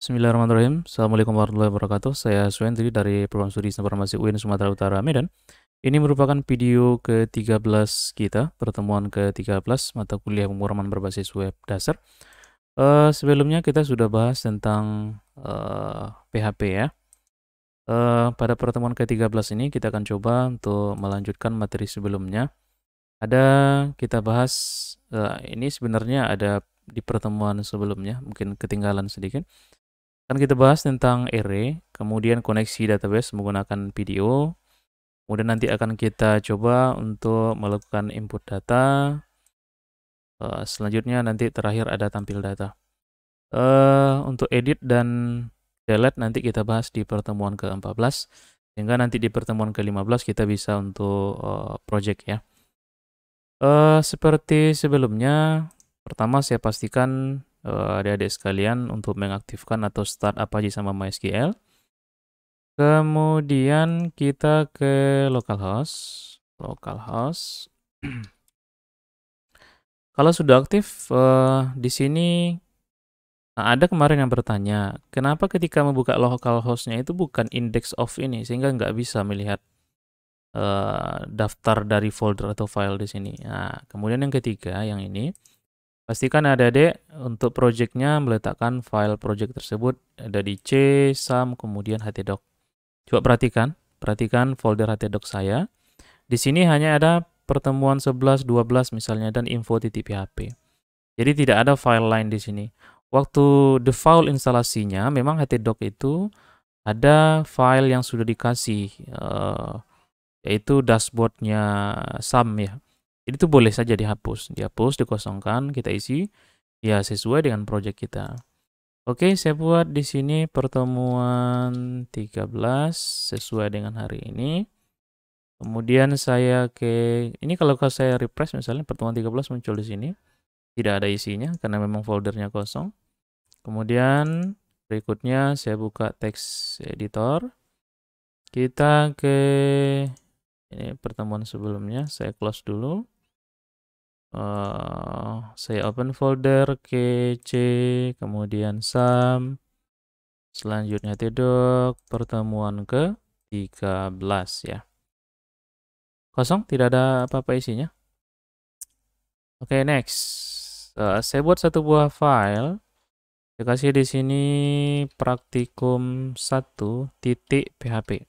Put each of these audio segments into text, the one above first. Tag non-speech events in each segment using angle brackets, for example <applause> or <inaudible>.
Bismillahirrahmanirrahim. Assalamualaikum warahmatullahi wabarakatuh. Saya Suendri dari Program Studi Informasi UIN Sumatera Utara, Medan. Ini merupakan video ke-13 kita, pertemuan ke-13 mata kuliah pemrograman berbasis web dasar. Uh, sebelumnya kita sudah bahas tentang uh, eh, PHP ya. Uh, pada pertemuan ke-13 ini kita akan coba untuk melanjutkan materi sebelumnya. Ada kita bahas uh, ini sebenarnya ada di pertemuan sebelumnya, mungkin ketinggalan sedikit akan kita bahas tentang array, e, kemudian koneksi database menggunakan video, Kemudian nanti akan kita coba untuk melakukan input data. Eh, selanjutnya nanti terakhir ada tampil data. Eh, untuk edit dan delete nanti kita bahas di pertemuan ke-14. Sehingga nanti di pertemuan ke-15 kita bisa untuk eh, project ya. seperti sebelumnya, pertama saya pastikan Eh, adik adik uh, sekalian untuk mengaktifkan atau start Apache sama MySQL. Kemudian kita ke localhost, localhost. <clears throat> Kalau sudah aktif uh, di sini Nah, ada kemarin yang bertanya, kenapa ketika membuka localhostnya itu bukan index of ini, sehingga nggak bisa melihat uh, daftar dari folder atau file di sini. Nah, kemudian yang ketiga, yang ini, Pastikan ada adik untuk projectnya meletakkan file project tersebut ada di C, SAM, kemudian htdoc. Coba perhatikan, perhatikan folder htdoc saya. Di sini hanya ada pertemuan 11, 12 misalnya dan info titik PHP. Jadi tidak ada file lain di sini. Waktu default instalasinya memang htdoc itu ada file yang sudah dikasih eh, yaitu dashboardnya SAM ya. Jadi itu boleh saja dihapus, dihapus, dikosongkan, kita isi ya sesuai dengan project kita. Oke, saya buat di sini pertemuan 13 sesuai dengan hari ini. Kemudian saya ke ini kalau saya refresh misalnya pertemuan 13 muncul di sini. Tidak ada isinya karena memang foldernya kosong. Kemudian berikutnya saya buka text editor. Kita ke ini pertemuan sebelumnya saya close dulu uh, saya open folder kc kemudian sam, selanjutnya tidur pertemuan ke 13 ya kosong tidak ada apa-apa isinya oke okay, next uh, saya buat satu buah file saya kasih di sini praktikum satu titik php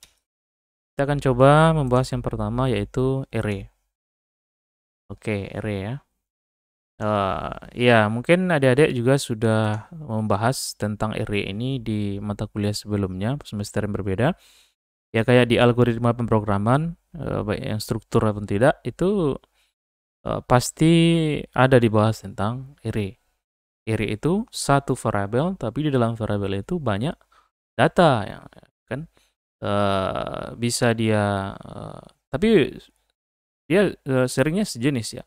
kita akan coba membahas yang pertama yaitu array. Oke, okay, array ya. Uh, ya, mungkin adik-adik juga sudah membahas tentang array ini di mata kuliah sebelumnya, semester yang berbeda. Ya, kayak di algoritma pemrograman, uh, baik yang struktur atau tidak, itu uh, pasti ada dibahas tentang array. Array itu satu variabel, tapi di dalam variabel itu banyak data. Ya, uh, bisa dia uh, tapi dia uh, seringnya sejenis ya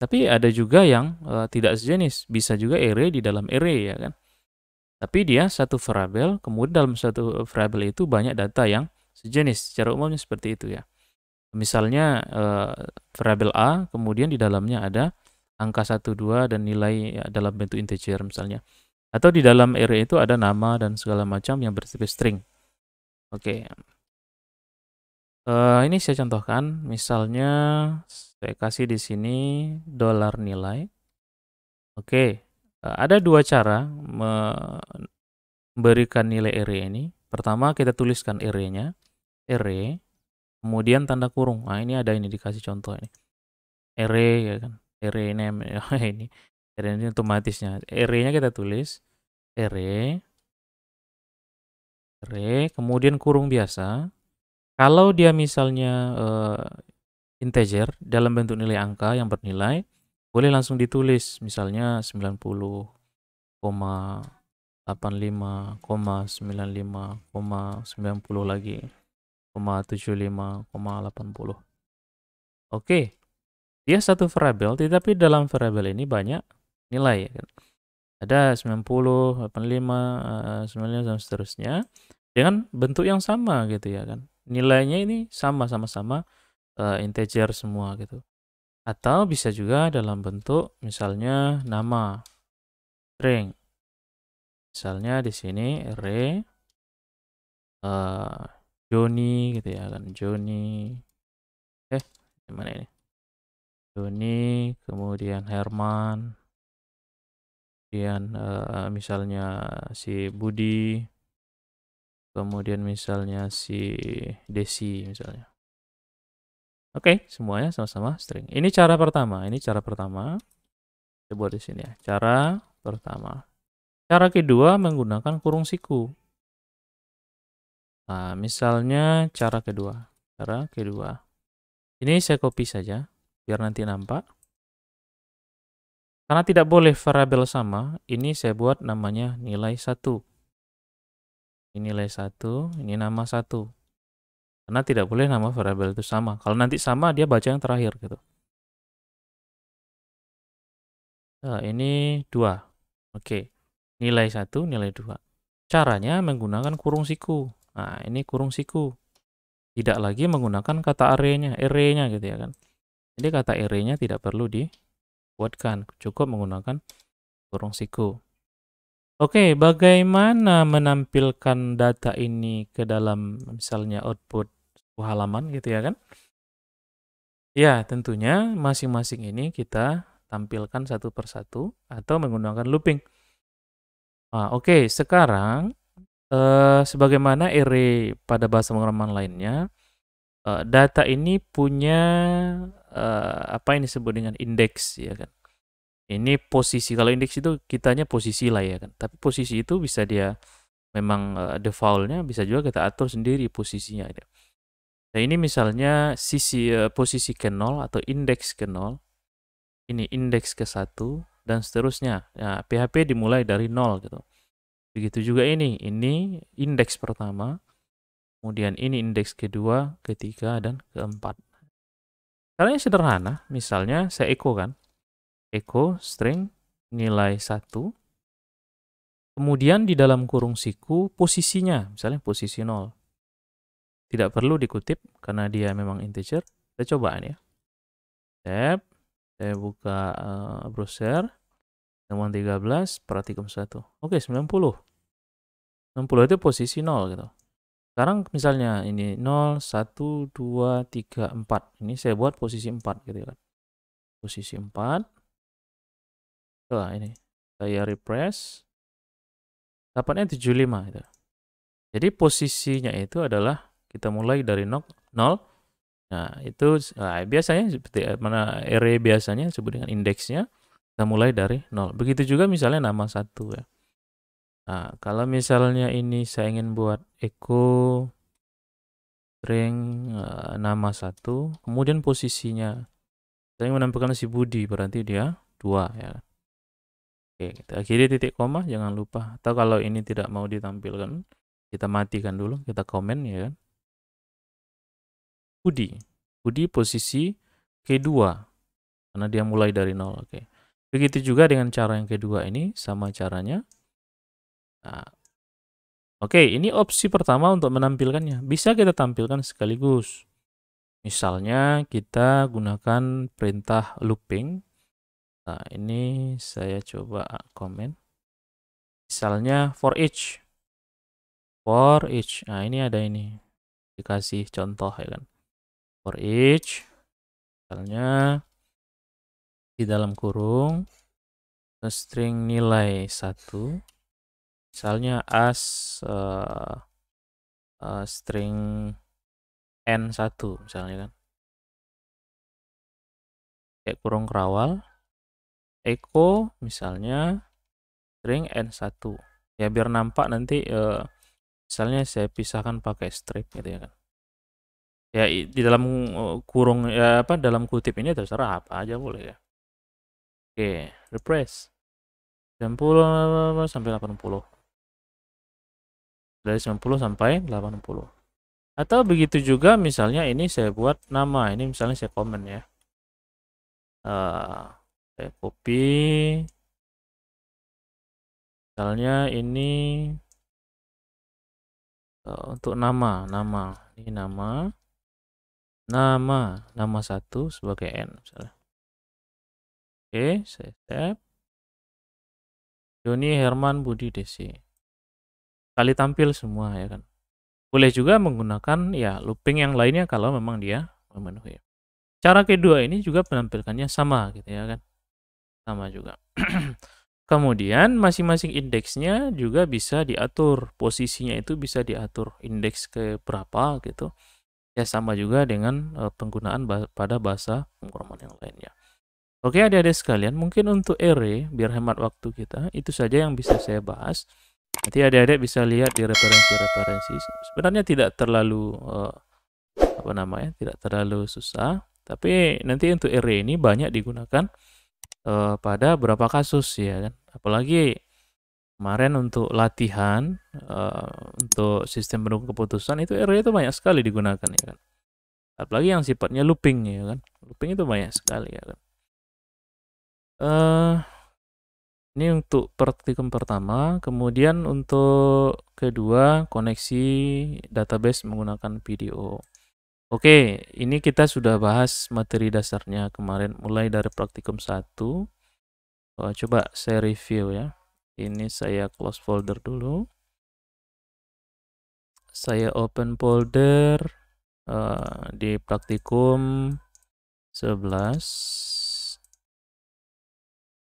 tapi ada juga yang uh, tidak sejenis bisa juga array di dalam array ya kan tapi dia satu variabel kemudian dalam satu variabel itu banyak data yang sejenis secara umumnya seperti itu ya misalnya uh, variabel a kemudian di dalamnya ada angka 1 2 dan nilai ya, dalam bentuk integer misalnya atau di dalam array itu ada nama dan segala macam yang bersifat string Oke. Uh, ini saya contohkan, misalnya saya kasih di sini dolar nilai. Oke, uh, ada dua cara memberikan nilai array e ini. Pertama kita tuliskan array-nya, array, e, kemudian tanda kurung. Nah ini ada ini dikasih contoh ini, array e, ya kan, array <laughs> name ini, array ini otomatisnya. Array-nya kita tulis, array, re, kemudian kurung biasa. Kalau dia misalnya uh, integer dalam bentuk nilai angka yang bernilai, boleh langsung ditulis misalnya 90,85,95,90 lagi, 75,80. Oke. Okay. Dia satu variabel, tetapi dalam variabel ini banyak nilai. Ya kan? ada 90, 85, 95 dan seterusnya dengan bentuk yang sama gitu ya kan. Nilainya ini sama sama-sama uh, eh, integer semua gitu. Atau bisa juga dalam bentuk misalnya nama string. Misalnya di sini Re, uh, Joni gitu ya kan. Joni eh gimana ini? Joni kemudian Herman kemudian uh, misalnya si Budi, kemudian misalnya si Desi misalnya. Oke, okay, semuanya sama-sama string. Ini cara pertama, ini cara pertama. Saya buat di sini ya. Cara pertama. Cara kedua menggunakan kurung siku. Nah, misalnya cara kedua. Cara kedua. Ini saya copy saja biar nanti nampak. Karena tidak boleh variabel sama, ini saya buat namanya nilai 1. Ini nilai 1, ini nama 1. Karena tidak boleh nama variabel itu sama. Kalau nanti sama, dia baca yang terakhir gitu. Nah, ini 2. Oke. Nilai 1, nilai 2. Caranya menggunakan kurung siku. Nah, ini kurung siku. Tidak lagi menggunakan kata arenya, arenya gitu ya kan. Jadi kata arenya tidak perlu di kuatkan cukup menggunakan kurung siku. Oke, okay, bagaimana menampilkan data ini ke dalam misalnya output halaman gitu ya kan? Ya, tentunya masing-masing ini kita tampilkan satu persatu atau menggunakan looping. Nah, oke, okay, sekarang eh, sebagaimana array pada bahasa pengeraman lainnya, eh, data ini punya uh, apa ini disebut dengan indeks ya kan. Ini posisi kalau indeks itu kitanya posisi lah ya kan. Tapi posisi itu bisa dia memang uh, defaultnya bisa juga kita atur sendiri posisinya ya. Nah ini misalnya sisi uh, posisi ke nol atau indeks ke nol. Ini indeks ke satu dan seterusnya. Nah, PHP dimulai dari nol gitu. Begitu juga ini, ini indeks pertama, kemudian ini indeks kedua, ketiga, dan keempat. Caranya sederhana, misalnya saya echo kan. Echo string nilai 1. Kemudian di dalam kurung siku posisinya, misalnya posisi 0. Tidak perlu dikutip karena dia memang integer. Saya cobaan ya. Tab, saya buka uh, browser. Temuan 13, perhatikan 1. Oke, 90. 60 itu posisi 0 gitu. Sekarang misalnya ini 0, 1, 2, 3, 4. Ini saya buat posisi 4 gitu ya, kan. Posisi 4. Nah, ini. Saya refresh. Dapatnya 75 gitu. Jadi posisinya itu adalah kita mulai dari 0. Nah, itu nah, biasanya seperti eh, mana array biasanya disebut dengan indeksnya. Kita mulai dari 0. Begitu juga misalnya nama satu ya. Nah, kalau misalnya ini saya ingin buat echo string eh, nama satu, kemudian posisinya saya ingin menampilkan si Budi berarti dia dua ya. Oke, kita akhiri titik koma jangan lupa. Atau kalau ini tidak mau ditampilkan, kita matikan dulu, kita komen ya kan. Budi. Budi posisi kedua karena dia mulai dari nol, oke. Begitu juga dengan cara yang kedua ini sama caranya. Nah, Oke, ini opsi pertama untuk menampilkannya. Bisa kita tampilkan sekaligus. Misalnya kita gunakan perintah looping. Nah, ini saya coba komen. Misalnya for each. For each. Nah, ini ada ini. Dikasih contoh ya kan. For each. Misalnya di dalam kurung string nilai 1 misalnya as uh, uh, string n1 misalnya kan kayak kurung kerawal echo misalnya string n1 ya biar nampak nanti uh, misalnya saya pisahkan pakai strip gitu ya kan ya di dalam kurung ya apa dalam kutip ini terserah apa aja boleh ya oke okay, repress 90 sampai 80 dari 90 sampai 80 atau begitu juga misalnya ini saya buat nama ini misalnya saya komen ya uh, saya copy misalnya ini uh, untuk nama nama ini nama nama nama satu sebagai n misalnya oke saya tap Doni Herman Budi Desi kali tampil semua ya kan. Boleh juga menggunakan ya looping yang lainnya kalau memang dia memenuhi. Cara kedua ini juga penampilkannya sama gitu ya kan. Sama juga. <clears throat> Kemudian masing-masing indeksnya juga bisa diatur, posisinya itu bisa diatur indeks ke berapa gitu. Ya sama juga dengan e, penggunaan pada bahasa pemrograman yang lainnya. Oke adik-adik sekalian, mungkin untuk array biar hemat waktu kita, itu saja yang bisa saya bahas. Nanti adik-adik bisa lihat di referensi-referensi. Sebenarnya tidak terlalu uh, apa namanya? Tidak terlalu susah, tapi nanti untuk array ini banyak digunakan uh, pada beberapa kasus ya kan. Apalagi kemarin untuk latihan uh, untuk sistem pendukung keputusan itu array itu banyak sekali digunakan ya kan. Apalagi yang sifatnya looping ya kan. Looping itu banyak sekali ya kan. uh, ini untuk praktikum pertama, kemudian untuk kedua koneksi database menggunakan video. Oke, ini kita sudah bahas materi dasarnya kemarin mulai dari praktikum satu. Oh, coba saya review ya. Ini saya close folder dulu. Saya open folder uh, di praktikum 11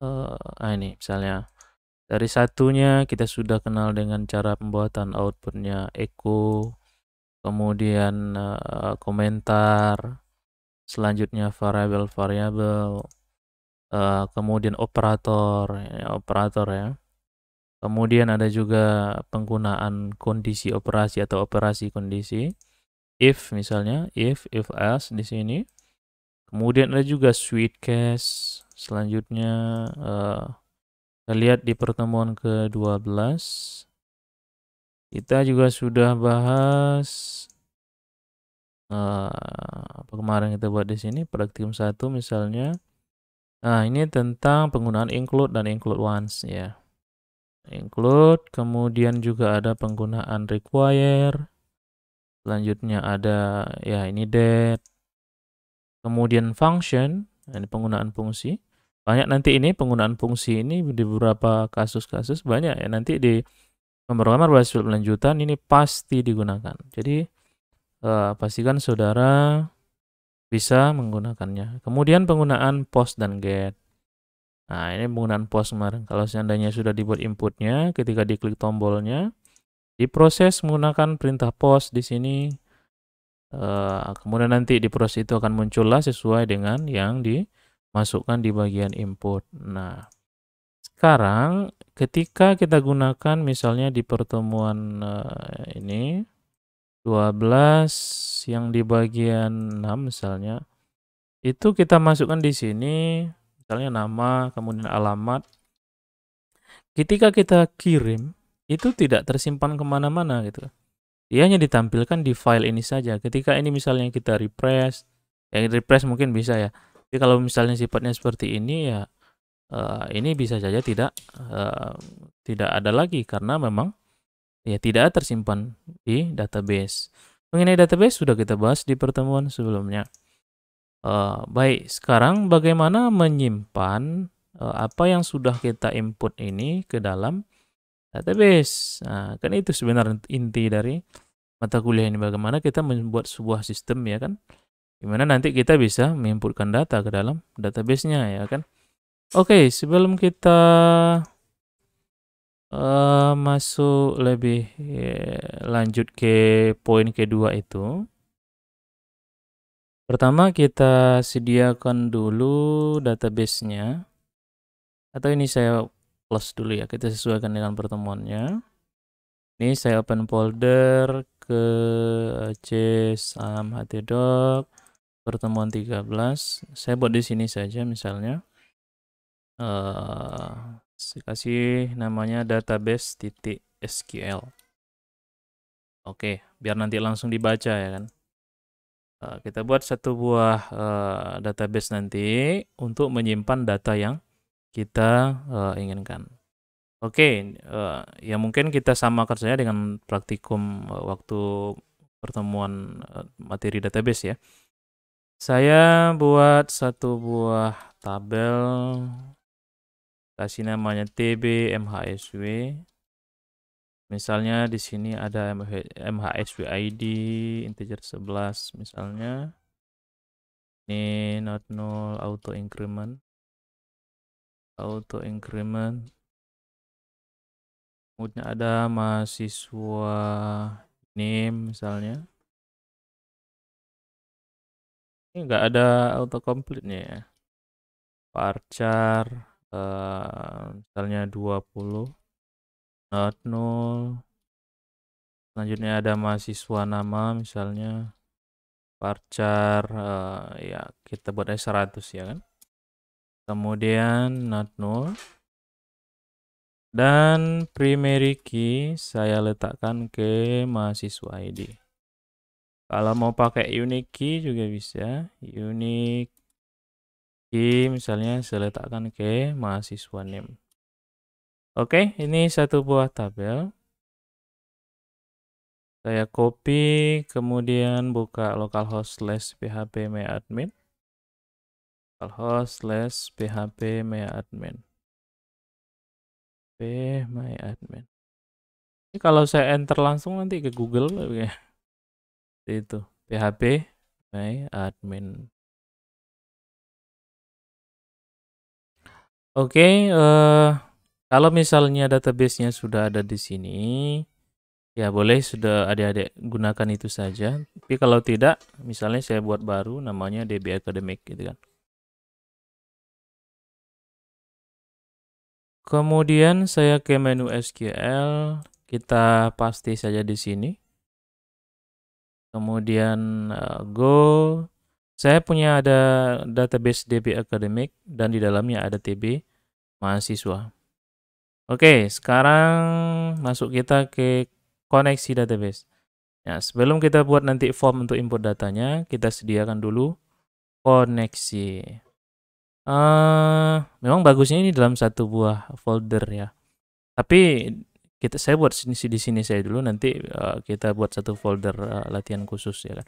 uh, ini misalnya dari satunya kita sudah kenal dengan cara pembuatan outputnya echo kemudian uh, komentar selanjutnya variable-variable uh, kemudian operator ya, operator ya kemudian ada juga penggunaan kondisi operasi atau operasi kondisi if misalnya if if else di sini kemudian ada juga sweet case selanjutnya uh, kita lihat di pertemuan ke-12 kita juga sudah bahas uh, apa kemarin kita buat di sini praktikum satu misalnya nah ini tentang penggunaan include dan include once ya include kemudian juga ada penggunaan require selanjutnya ada ya ini date kemudian function Nah, ini penggunaan fungsi. Banyak nanti ini penggunaan fungsi ini di beberapa kasus-kasus banyak ya. Nanti di pemrograman berhasil lanjutan ini pasti digunakan. Jadi eh, pastikan saudara bisa menggunakannya. Kemudian penggunaan post dan get. Nah, ini penggunaan post kemarin. Kalau seandainya sudah dibuat inputnya, ketika diklik tombolnya, diproses menggunakan perintah post di sini Eh, kemudian nanti di proses itu akan muncullah sesuai dengan yang dimasukkan di bagian input. Nah, sekarang ketika kita gunakan misalnya di pertemuan uh, ini 12 yang di bagian 6 misalnya itu kita masukkan di sini misalnya nama kemudian alamat ketika kita kirim itu tidak tersimpan kemana-mana gitu ia hanya ditampilkan di file ini saja. Ketika ini misalnya kita refresh, yang refresh mungkin bisa ya. Tapi kalau misalnya sifatnya seperti ini ya uh, ini bisa saja tidak uh, tidak ada lagi karena memang ya tidak tersimpan di database. Mengenai database sudah kita bahas di pertemuan sebelumnya. Uh, baik, sekarang bagaimana menyimpan uh, apa yang sudah kita input ini ke dalam database? Nah, kan itu sebenarnya inti dari mata kuliah ini bagaimana kita membuat sebuah sistem ya kan gimana nanti kita bisa menginputkan data ke dalam databasenya ya kan oke okay, sebelum kita uh, masuk lebih ya, lanjut ke poin kedua itu pertama kita sediakan dulu databasenya. atau ini saya close dulu ya kita sesuaikan dengan pertemuannya ini saya open folder ke C hati dok pertemuan 13 saya buat di sini saja misalnya uh, kasih namanya database titik SQL Oke, biar nanti langsung dibaca ya kan. Uh, kita buat satu buah uh, database nanti untuk menyimpan data yang kita uh, inginkan. Oke, uh, ya mungkin kita sama kerjanya dengan praktikum, eh, waktu pertemuan, eh, materi database ya. Saya buat satu buah tabel, kasih namanya TB MHSW. Misalnya di sini ada MHSW ID integer 11 misalnya. Ini not null auto increment. Auto increment moodnya ada mahasiswa name misalnya ini enggak ada auto autocomplete nya ya parchar uh, misalnya 20 not null selanjutnya ada mahasiswa nama misalnya parchar uh, ya kita buat buatnya 100 ya kan kemudian not null dan primary key saya letakkan ke mahasiswa ID kalau mau pakai unique key juga bisa unique key misalnya saya letakkan ke mahasiswa name oke ini satu buah tabel saya copy kemudian buka localhost slash phpmyadmin. localhost slash phpmyadmin p my admin ini kalau saya enter langsung nanti ke Google ya itu php my admin oke okay, uh, eh, kalau misalnya database nya sudah ada di sini ya boleh sudah adik-adik gunakan itu saja tapi kalau tidak misalnya saya buat baru namanya DB Academic gitu kan Kemudian saya ke menu SQL, kita pasti saja di sini. Kemudian eh, go. Saya punya ada database DB Academic dan di dalamnya ada TB mahasiswa. Oke, sekarang masuk kita ke koneksi database. Ya, sebelum kita buat nanti form untuk input datanya, kita sediakan dulu koneksi. Uh, memang bagusnya ini dalam satu buah folder ya. Tapi kita saya buat sini di sini saya dulu nanti uh, kita buat satu folder uh, latihan khusus ya kan.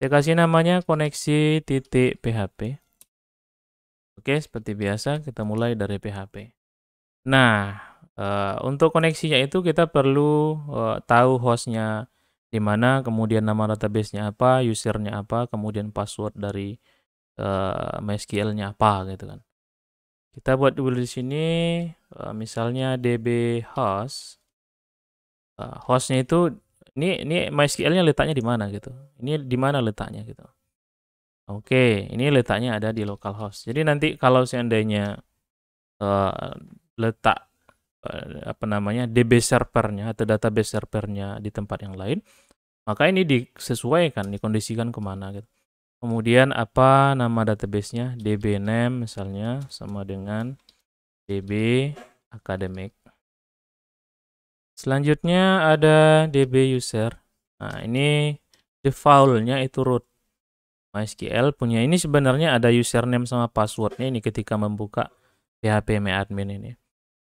Saya kasih namanya koneksi titik PHP. Oke, seperti biasa kita mulai dari PHP. Nah, uh, untuk koneksinya itu kita perlu uh, tahu hostnya di mana, kemudian nama databasenya apa, usernya apa, kemudian password dari uh, eh, MySQL-nya apa gitu kan. Kita buat dulu di sini uh, misalnya db host. Uh, hostnya itu ini ini MySQL-nya letaknya di mana gitu. Ini di mana letaknya gitu. Oke, ini letaknya ada di localhost. Jadi nanti kalau seandainya uh, letak apa namanya DB servernya atau database servernya di tempat yang lain, maka ini disesuaikan, dikondisikan kemana gitu. Kemudian apa nama databasenya? name misalnya sama dengan db academic. Selanjutnya ada db user. Nah, ini defaultnya itu root. MySQL punya ini sebenarnya ada username sama passwordnya ini ketika membuka PHP admin ini.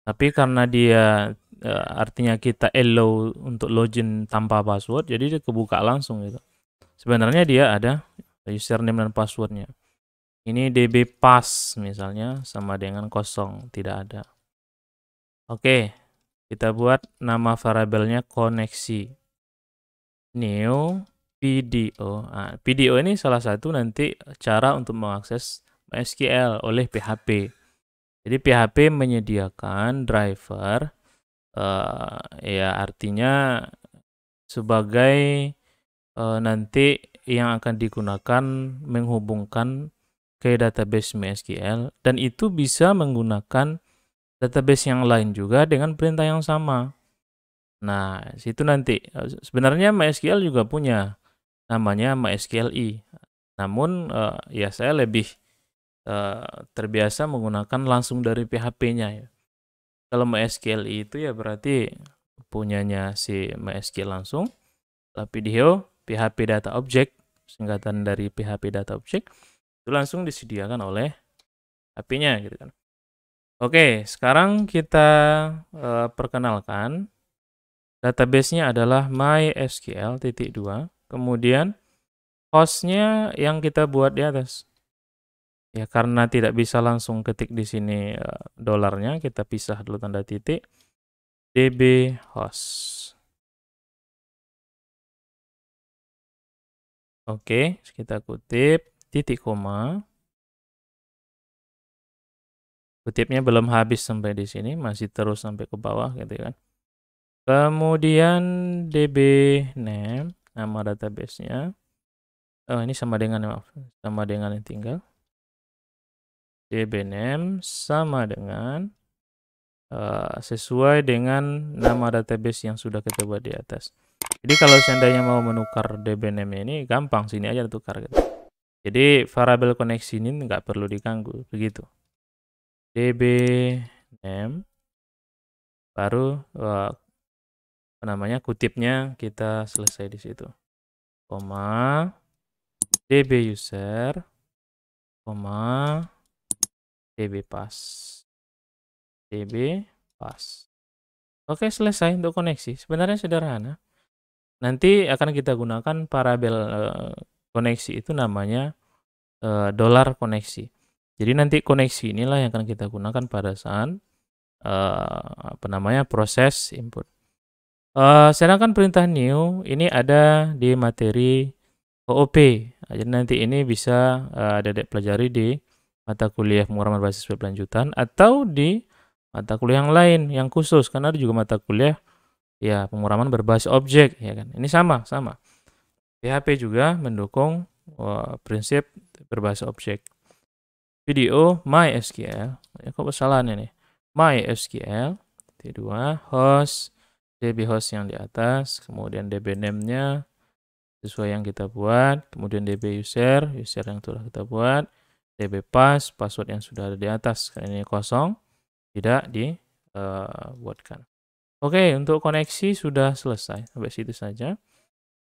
Tapi karena dia eh, artinya kita allow untuk login tanpa password, jadi dia kebuka langsung gitu. Sebenarnya dia ada username dan passwordnya ini db pass misalnya sama dengan kosong tidak ada oke kita buat nama variabelnya koneksi new PDO. Nah, PDO ini salah satu nanti cara untuk mengakses SQL oleh PHP. Jadi PHP menyediakan driver uh, ya artinya sebagai uh, nanti yang akan digunakan menghubungkan ke database MySQL dan itu bisa menggunakan database yang lain juga dengan perintah yang sama. Nah, situ nanti eh, sebenarnya MySQL juga punya namanya MySQL MySQLi. Namun uh, ya saya lebih uh, terbiasa menggunakan langsung dari PHP-nya ya. Kalau MySQLi itu ya berarti punyanya si MySQL langsung. Tapi dia PHP Data Object, singkatan dari PHP Data Object, itu langsung disediakan oleh HP-nya gitu kan. Oke, sekarang kita e, perkenalkan database-nya adalah MySQL titik dua, kemudian hostnya yang kita buat di atas. Ya karena tidak bisa langsung ketik di sini e, eh, dolarnya, kita pisah dulu tanda titik db host. Oke, kita kutip titik koma. Kutipnya belum habis sampai di sini, masih terus sampai ke bawah gitu kan. Kemudian db name nama databasenya. Oh, ini sama dengan maaf, sama dengan yang tinggal. db name sama dengan Eh, sesuai dengan nama database yang sudah kita buat di atas. Jadi kalau seandainya mau menukar name ini gampang sini aja tukar gitu. Jadi variable koneksi ini nggak perlu diganggu begitu. DBName baru uh, apa namanya kutipnya kita selesai di situ. Koma DB user, koma DB pass. DB pas. Oke, selesai untuk koneksi. Sebenarnya sederhana. Nanti akan kita gunakan parabel e, koneksi itu namanya e, dolar koneksi. Jadi nanti koneksi inilah yang akan kita gunakan pada saat e, apa namanya proses input. Uh, sedangkan perintah new ini ada di materi OOP. Jadi nanti ini bisa uh, ada pelajari di mata kuliah pengurangan basis web lanjutan atau di mata kuliah yang lain yang khusus karena ada juga mata kuliah ya penguraman berbasis objek ya kan. Ini sama sama. PHP juga mendukung wah, prinsip berbasis objek. Video MySQL. Ya, kok kesalahan ini MySQL T2 host DB host yang di atas, kemudian DB name-nya sesuai yang kita buat, kemudian DB user, user yang sudah kita buat, DB pass, password yang sudah ada di atas, karena ini kosong, tidak dibuatkan. Eh, Oke, untuk koneksi sudah selesai. Sampai situ saja.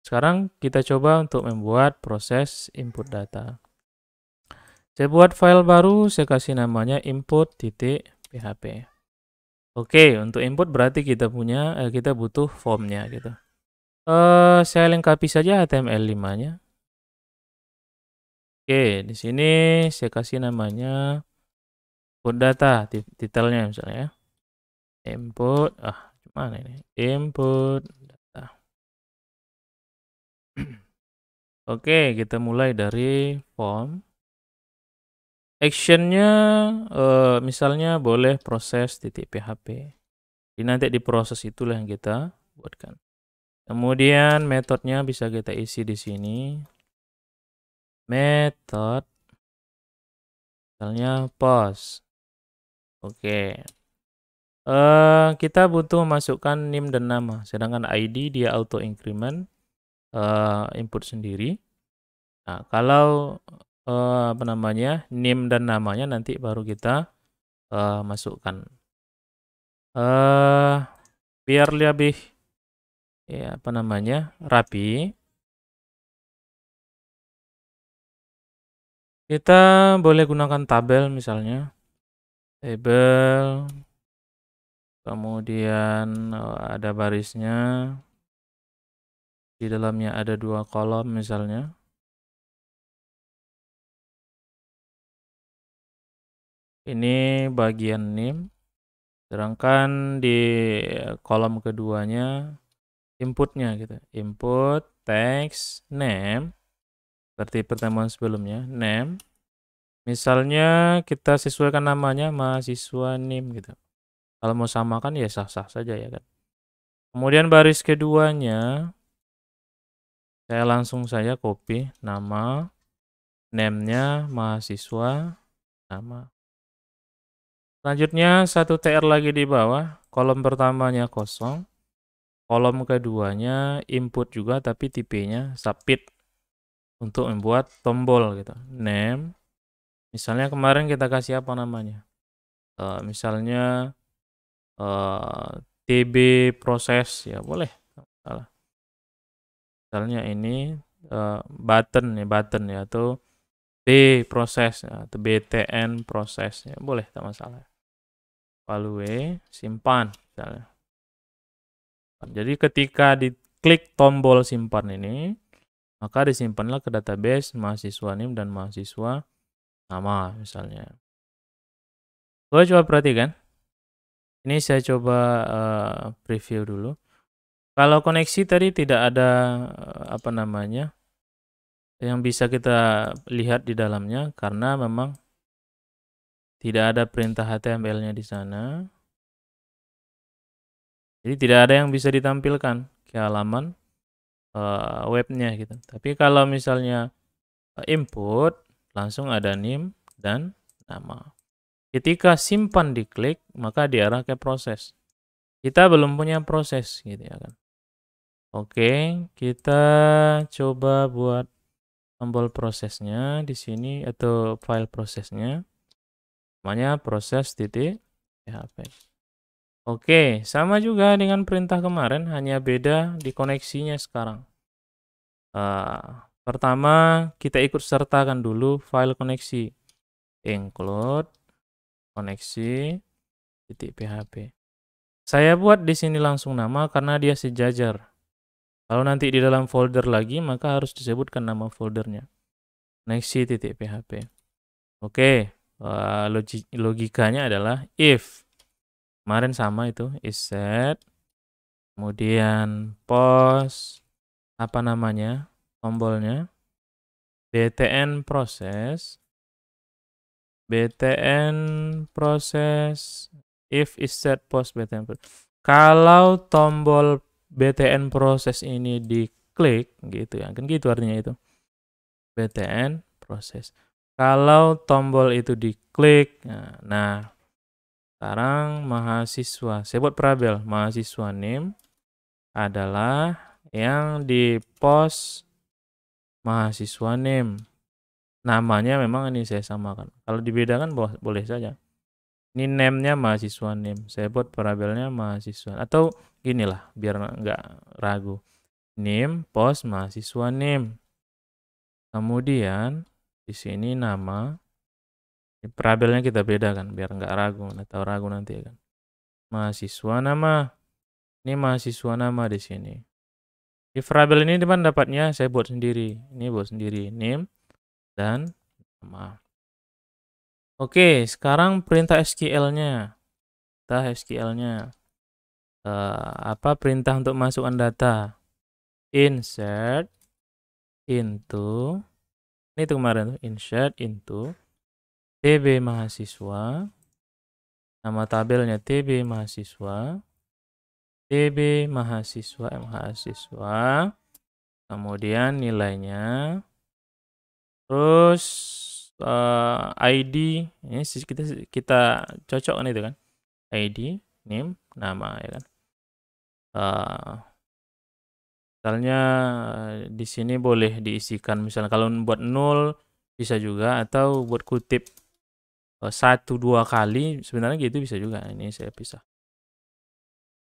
Sekarang kita coba untuk membuat proses input data. Saya buat file baru, saya kasih namanya input.php. Oke, untuk input berarti kita punya eh, kita butuh formnya gitu. Eh, saya lengkapi saja HTML5-nya. Oke, di sini saya kasih namanya input data titelnya misalnya ya input ah gimana ini input data <clears throat> oke kita mulai dari form actionnya eh, misalnya boleh proses titik php jadi nanti di proses itulah yang kita buatkan kemudian metodenya bisa kita isi di sini method misalnya post Oke. Uh, kita butuh masukkan NIM dan nama, sedangkan ID dia auto increment uh, input sendiri. Nah, kalau uh, apa namanya NIM dan namanya nanti baru kita uh, masukkan. Uh, biar lebih ya apa namanya rapi. Kita boleh gunakan tabel misalnya table kemudian eh, ada barisnya di dalamnya ada dua kolom misalnya ini bagian nim sedangkan di kolom keduanya inputnya gitu input text name seperti pertemuan sebelumnya name Misalnya kita sesuaikan namanya mahasiswa NIM gitu. Kalau mau samakan ya sah-sah saja ya kan. Kemudian baris keduanya saya langsung saya copy nama name-nya mahasiswa nama. Selanjutnya satu TR lagi di bawah, kolom pertamanya kosong. Kolom keduanya input juga tapi tipenya sapit untuk membuat tombol gitu. Name misalnya kemarin kita kasih apa namanya uh, misalnya uh, eh, TB proses ya boleh salah misalnya ini uh, button ya button ya atau B proses ya, atau BTN proses ya boleh tak masalah value simpan misalnya jadi ketika diklik tombol simpan ini maka disimpanlah ke database mahasiswa NIM dan mahasiswa Nama misalnya. Gue coba perhatikan. Ini saya coba uh, preview dulu. Kalau koneksi tadi tidak ada uh, apa namanya yang bisa kita lihat di dalamnya karena memang tidak ada perintah HTML-nya di sana. Jadi tidak ada yang bisa ditampilkan ke halaman uh, webnya gitu. Tapi kalau misalnya input langsung ada nim dan nama. Ketika simpan diklik, maka diarah ke proses. Kita belum punya proses gitu ya kan. Oke, kita coba buat tombol prosesnya di sini atau file prosesnya. Namanya proses titik PHP. Oke, sama juga dengan perintah kemarin, hanya beda di koneksinya sekarang. Uh, Pertama, kita ikut sertakan dulu file koneksi. Include koneksi titik PHP. Saya buat di sini langsung nama karena dia sejajar. Kalau nanti di dalam folder lagi, maka harus disebutkan nama foldernya. Koneksi titik PHP. Oke, eh, logikanya adalah if. Kemarin sama itu, is set. Kemudian post, apa namanya? tombolnya btn proses btn proses if is set post btn proses. kalau tombol btn proses ini diklik gitu ya kan gitu artinya itu btn proses kalau tombol itu diklik nah, nah sekarang mahasiswa saya buat perabel mahasiswa name adalah yang di post mahasiswa name namanya memang ini saya samakan kalau dibedakan boleh boleh saja ini name-nya mahasiswa name saya buat parabelnya mahasiswa atau gini lah, biar nggak ragu name pos mahasiswa name kemudian di sini nama ini parabelnya kita bedakan biar nggak ragu atau ragu nanti kan mahasiswa nama ini mahasiswa nama di sini di ini teman dapatnya saya buat sendiri. Ini buat sendiri name dan nama. Oke, sekarang perintah SQL-nya. Perintah SQL-nya. Uh, eh, apa perintah untuk masukkan data? Insert into ini tuh kemarin insert into TB mahasiswa nama tabelnya TB mahasiswa TB mahasiswa eh, mahasiswa kemudian nilainya terus uh, eh, ID ini kita kita cocokkan itu kan ID name nama ya kan uh, misalnya di sini boleh diisikan misalnya kalau buat nol bisa juga atau buat kutip satu dua kali sebenarnya gitu bisa juga ini saya pisah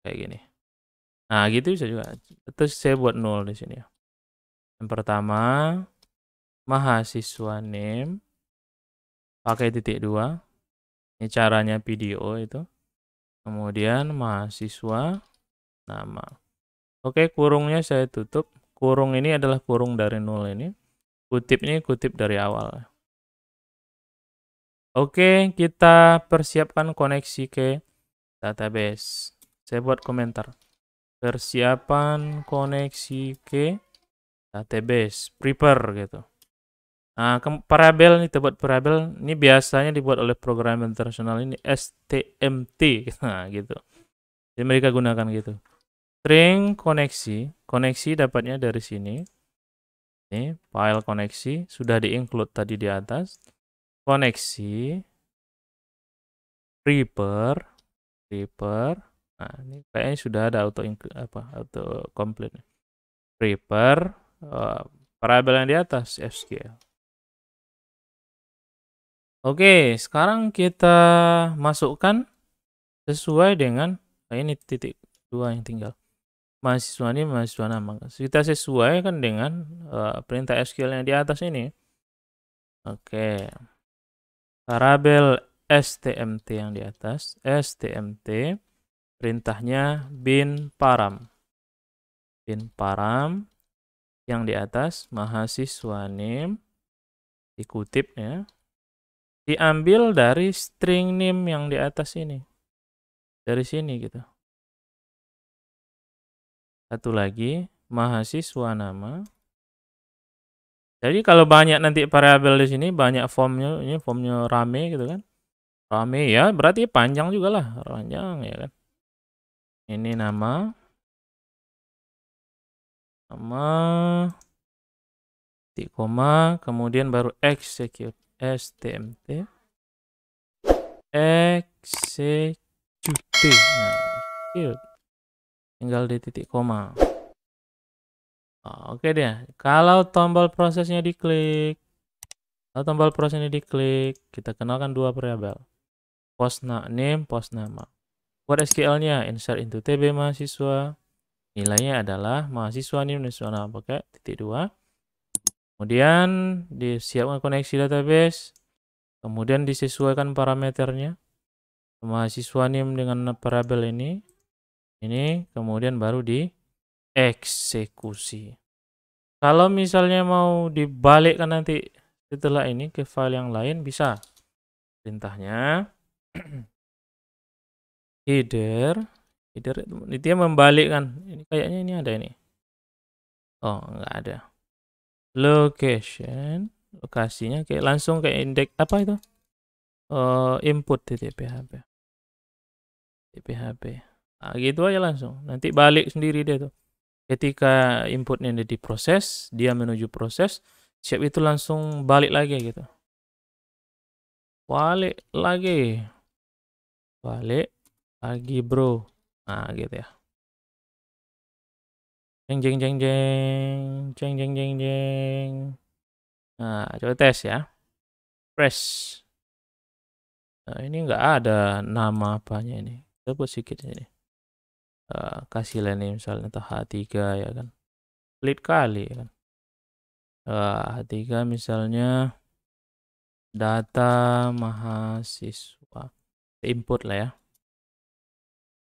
kayak gini Nah, gitu bisa juga. Terus saya buat nol di sini ya. Yang pertama, mahasiswa name pakai titik dua. Ini caranya video itu. Kemudian mahasiswa nama. Oke, kurungnya saya tutup. Kurung ini adalah kurung dari nol ini. Kutip ini kutip dari awal. Oke, kita persiapkan koneksi ke database. Saya buat komentar persiapan koneksi ke database prepare gitu nah parabel ini buat parabel ini biasanya dibuat oleh program internasional ini STMT <laughs> nah gitu jadi mereka gunakan gitu string koneksi koneksi dapatnya dari sini ini file koneksi sudah di-include tadi di atas koneksi prepare prepare Nah, ini kayaknya sudah ada auto apa auto complete. Prepare uh, parabel yang di atas SQL. Oke, sekarang kita masukkan sesuai dengan nah ini titik dua yang tinggal. Mahasiswa ini mahasiswa nama. Kita sesuaikan dengan uh, perintah SQL yang di atas ini. Oke. Parabel STMT yang di atas, STMT perintahnya bin param. Bin param yang di atas mahasiswa nim dikutip ya. Diambil dari string nim yang di atas ini. Dari sini gitu. Satu lagi mahasiswa nama. Jadi kalau banyak nanti variabel di sini banyak formnya ini formnya rame gitu kan. Rame ya berarti panjang juga lah, panjang ya kan ini nama nama titik koma kemudian baru execute stmt execute nah, execute tinggal di titik koma ah, Oke deh, kalau tombol prosesnya diklik, kalau tombol prosesnya diklik, kita kenalkan dua variabel, post name, post nama. Buat SQL-nya, insert into TB mahasiswa. Nilainya adalah mahasiswa ini nasional pakai titik 2. Kemudian disiapkan koneksi database. Kemudian disesuaikan parameternya. Mahasiswa NIM dengan parabel ini. Ini kemudian baru dieksekusi. Kalau misalnya mau dibalikkan nanti setelah ini ke file yang lain bisa. Perintahnya <clears throat> header header itu dia membalikkan ini kayaknya ini ada ini oh nggak ada location lokasinya kayak langsung kayak indeks apa itu uh, input di PHP di PHP nah, gitu aja langsung nanti balik sendiri dia tuh ketika inputnya ini diproses dia menuju proses siap itu langsung balik lagi gitu balik lagi balik lagi bro. Nah gitu ya. Jeng jeng jeng jeng. Jeng jeng jeng jeng. Nah coba tes ya. Press. Nah, ini nggak ada nama apanya ini. Coba sedikit ini. Uh, kasih lah nih misalnya H3 ya kan. Split kali ya kan. Uh, eh, H3 misalnya data mahasiswa. Input lah ya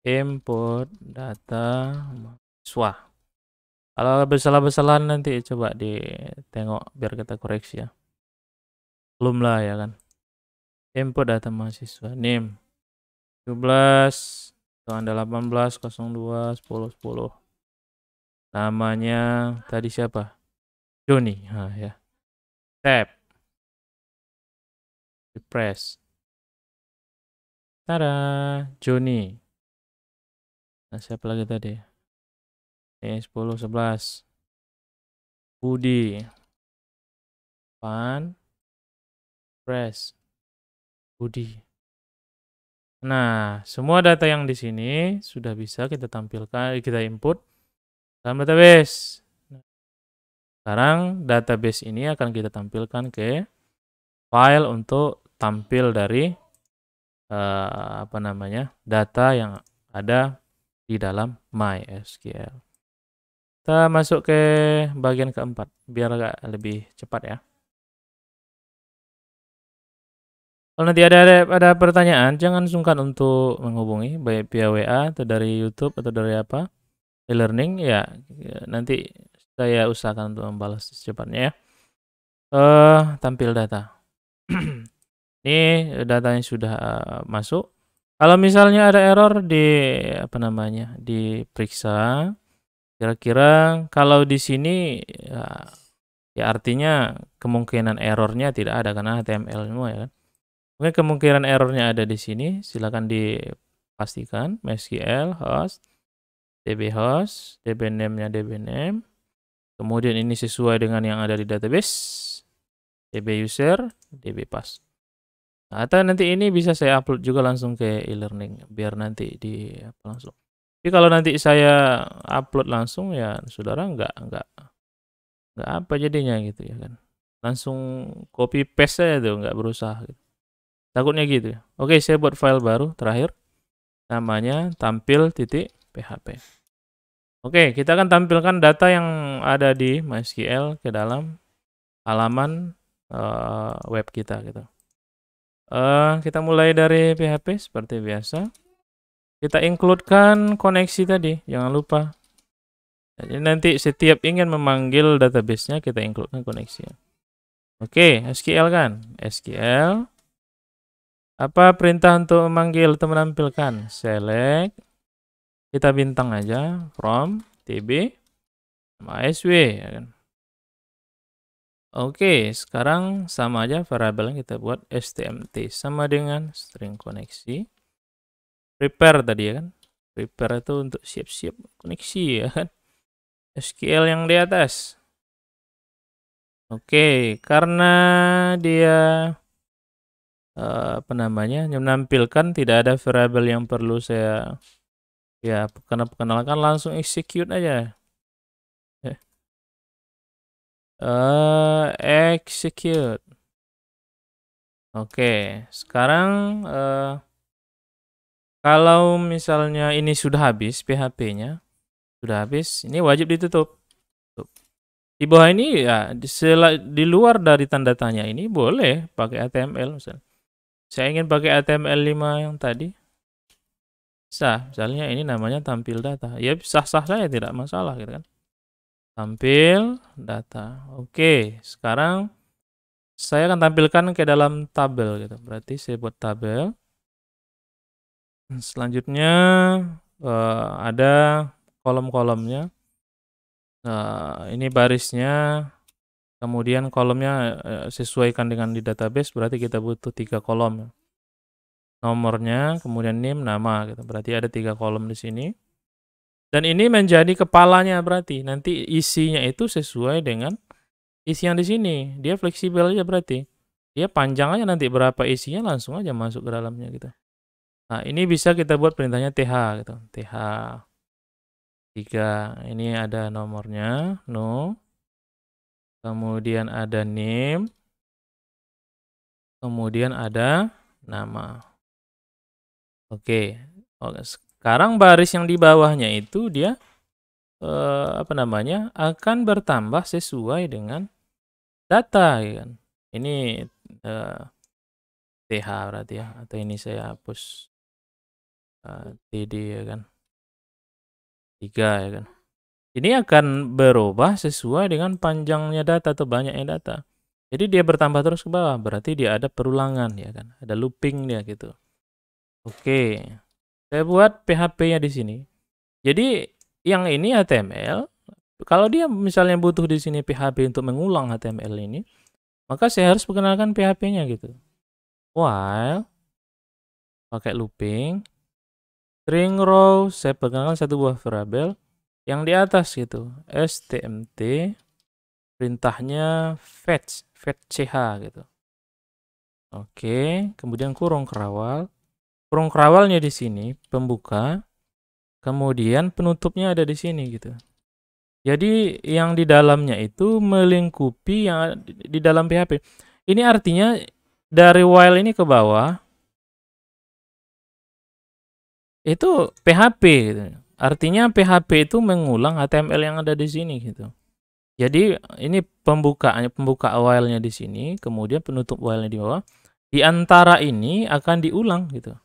input data mahasiswa kalau bersalah besalan nanti coba ditengok biar kita koreksi ya belum lah ya kan input data mahasiswa name 17 atau anda 18 02 10 10 namanya tadi siapa Joni ha ah, ya tab press tada Joni Nah, siapa lagi tadi? eh 10, 11. Budi. Pan. Press. Budi. Nah, semua data yang di sini sudah bisa kita tampilkan, eh, kita input dalam database. Sekarang database ini akan kita tampilkan ke file untuk tampil dari uh, apa namanya data yang ada di dalam MySQL. Kita masuk ke bagian keempat, biar agak lebih cepat ya. Kalau nanti ada, ada ada pertanyaan, jangan sungkan untuk menghubungi baik via WA atau dari YouTube atau dari apa e-learning ya, ya nanti saya usahakan untuk membalas secepatnya ya. Uh, tampil data. <clears throat> Ini datanya sudah uh, masuk. Kalau misalnya ada error di apa namanya, diperiksa, kira-kira kalau di sini ya, ya artinya kemungkinan errornya tidak ada karena HTML semua ya kan. Mungkin kemungkinan errornya ada di sini, silakan dipastikan MySQL host db host, db name-nya db name. Kemudian ini sesuai dengan yang ada di database, db user, db pass. Nah, atau nanti ini bisa saya upload juga langsung ke e-learning biar nanti di apa langsung. Tapi kalau nanti saya upload langsung ya saudara nggak nggak nggak apa jadinya gitu ya kan. Langsung copy paste aja tuh nggak berusaha. Gitu. Takutnya gitu. Ya. Oke saya buat file baru terakhir namanya tampil titik PHP. Oke kita akan tampilkan data yang ada di MySQL ke dalam halaman uh, web kita gitu. Uh, kita mulai dari PHP seperti biasa. Kita includekan koneksi tadi, jangan lupa. Jadi nanti setiap ingin memanggil databasenya kita includekan koneksi. Oke, okay, SQL kan? SQL. Apa perintah untuk memanggil atau menampilkan? Select. Kita bintang aja from tb sama sw. Ya kan? Oke, sekarang sama aja variabel yang kita buat stmt sama dengan string koneksi. Prepare tadi ya kan. Prepare itu untuk siap-siap koneksi ya kan. SQL yang di atas. Oke, karena dia eh, apa namanya menampilkan tidak ada variabel yang perlu saya ya perkenalkan langsung execute aja uh, execute. Oke, okay. sekarang uh, kalau misalnya ini sudah habis PHP-nya, sudah habis, ini wajib ditutup. Tutup. Di bawah ini ya di, di luar dari tanda tanya ini boleh pakai HTML misalnya. Saya ingin pakai HTML5 yang tadi. Sah, misalnya ini namanya tampil data. Ya sah-sah saya tidak masalah gitu kan tampil data. Oke, sekarang saya akan tampilkan ke dalam tabel gitu. Berarti saya buat tabel. Selanjutnya eh, ada kolom-kolomnya. Nah, ini barisnya, kemudian kolomnya eh, sesuaikan dengan di database. Berarti kita butuh tiga kolom. Ya. Nomornya, kemudian name, nama. Gitu. Berarti ada tiga kolom di sini. Dan ini menjadi kepalanya berarti. Nanti isinya itu sesuai dengan isi yang di sini. Dia fleksibel aja berarti. Dia panjang aja nanti berapa isinya langsung aja masuk ke dalamnya gitu. Nah, ini bisa kita buat perintahnya TH gitu. TH tiga Ini ada nomornya, no. Kemudian ada name. Kemudian ada nama. Oke. Okay. Oh, sekarang baris yang di bawahnya itu dia eh, apa namanya akan bertambah sesuai dengan data ya kan. Ini eh, TH berarti ya atau ini saya hapus eh, TD ya kan. 3 ya kan. Ini akan berubah sesuai dengan panjangnya data atau banyaknya data. Jadi dia bertambah terus ke bawah, berarti dia ada perulangan ya kan. Ada looping dia gitu. Oke. Okay. Saya buat PHP-nya di sini. Jadi yang ini HTML, kalau dia misalnya butuh di sini PHP untuk mengulang HTML ini, maka saya harus perkenalkan PHP-nya gitu. While pakai looping string row saya perkenalkan satu buah variabel yang di atas gitu. stmt perintahnya fetch, fetch ch gitu. Oke, kemudian kurung kerawal kurung kerawalnya di sini pembuka kemudian penutupnya ada di sini gitu jadi yang di dalamnya itu melingkupi yang di dalam PHP ini artinya dari while ini ke bawah itu PHP gitu. artinya PHP itu mengulang HTML yang ada di sini gitu jadi ini pembukaannya pembuka while-nya di sini kemudian penutup while-nya di bawah di antara ini akan diulang gitu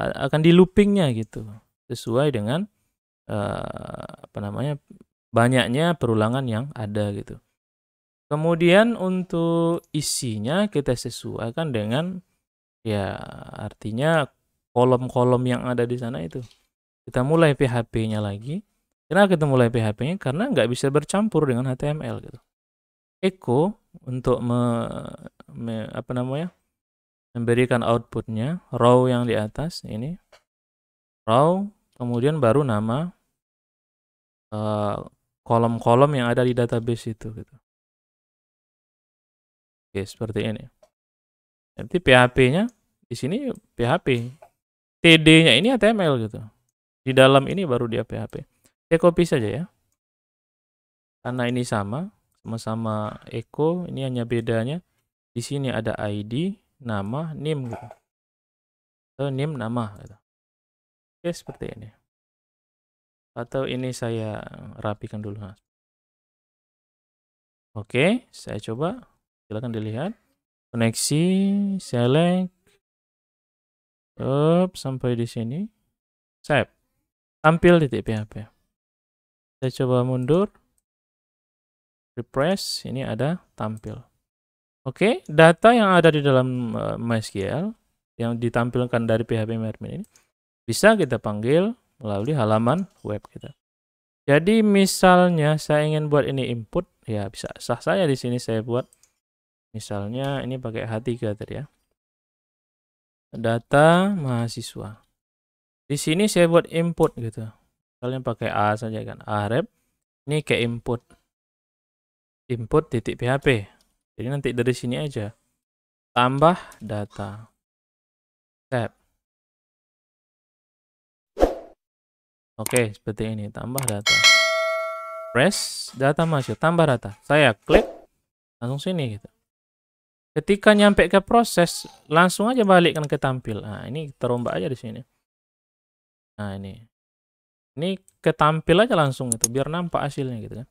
akan di loopingnya gitu sesuai dengan uh, apa namanya banyaknya perulangan yang ada gitu. Kemudian untuk isinya kita sesuaikan dengan ya artinya kolom-kolom yang ada di sana itu. Kita mulai PHP-nya lagi. Kenapa kita mulai PHP-nya? Karena nggak bisa bercampur dengan HTML gitu. Echo untuk me, me, apa namanya memberikan outputnya row yang di atas ini row kemudian baru nama eh, kolom-kolom uh, yang ada di database itu gitu. Oke, seperti ini. Nanti PHP-nya di sini PHP. TD-nya ini HTML gitu. Di dalam ini baru dia PHP. Saya copy saja ya. Karena ini sama, sama-sama echo, ini hanya bedanya di sini ada ID, nama Nim gitu atau Nim, nama gitu oke seperti ini atau ini saya rapikan dulu oke saya coba Silakan dilihat koneksi select up sampai di sini save tampil titik php saya coba mundur refresh ini ada tampil Oke, okay, data yang ada di dalam eh, MySQL yang ditampilkan dari PHP ini bisa kita panggil melalui halaman web kita. Jadi misalnya saya ingin buat ini input, ya bisa sah saya di sini saya buat misalnya ini pakai H3 tadi ya. Data mahasiswa. Di sini saya buat input gitu. Kalian pakai A saja kan, A rep. Ini ke input. Input titik PHP jadi nanti dari sini aja. Tambah data. Tab. Oke, seperti ini. Tambah data. Press data masuk. Tambah data. Saya klik. Langsung sini gitu. Ketika nyampe ke proses, langsung aja balikkan ke tampil. Nah, ini terombak aja di sini. Nah, ini. Ini ke tampil aja langsung gitu. Biar nampak hasilnya gitu kan.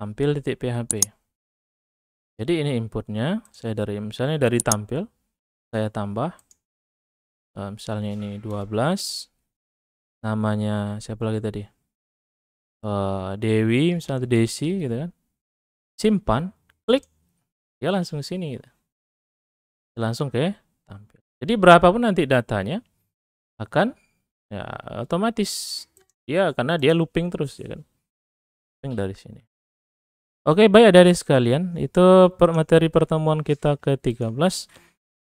Tampil titik PHP. Jadi ini inputnya, saya dari misalnya dari tampil, saya tambah, eh, misalnya ini 12, namanya siapa lagi tadi? Uh, Dewi, misalnya Desi gitu kan. Simpan, klik, dia langsung sini gitu. Dia langsung ke tampil. Jadi berapapun nanti datanya akan ya otomatis dia karena dia looping terus ya kan. Looping dari sini. Oke, baik dari sekalian, itu per materi pertemuan kita ke-13. Uh,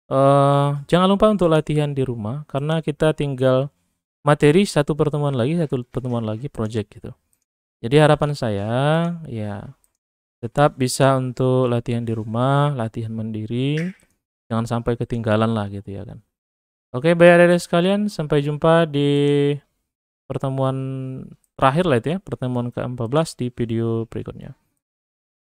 eh, jangan lupa untuk latihan di rumah, karena kita tinggal materi satu pertemuan lagi, satu pertemuan lagi project gitu. Jadi harapan saya, ya tetap bisa untuk latihan di rumah, latihan mandiri, jangan sampai ketinggalan lah gitu ya kan. Oke, baik dari sekalian, sampai jumpa di pertemuan terakhir lah itu ya, pertemuan ke-14 di video berikutnya.